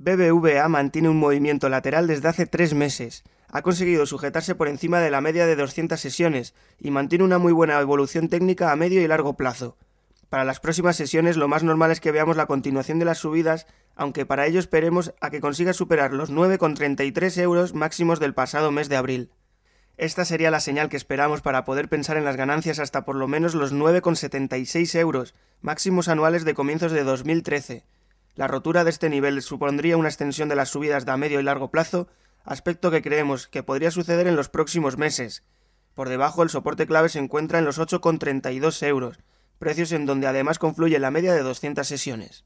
BBVA mantiene un movimiento lateral desde hace tres meses. Ha conseguido sujetarse por encima de la media de 200 sesiones y mantiene una muy buena evolución técnica a medio y largo plazo. Para las próximas sesiones lo más normal es que veamos la continuación de las subidas, aunque para ello esperemos a que consiga superar los 9,33 euros máximos del pasado mes de abril. Esta sería la señal que esperamos para poder pensar en las ganancias hasta por lo menos los 9,76 euros máximos anuales de comienzos de 2013 la rotura de este nivel supondría una extensión de las subidas de a medio y largo plazo, aspecto que creemos que podría suceder en los próximos meses. Por debajo el soporte clave se encuentra en los 8,32 euros, precios en donde además confluye la media de 200 sesiones.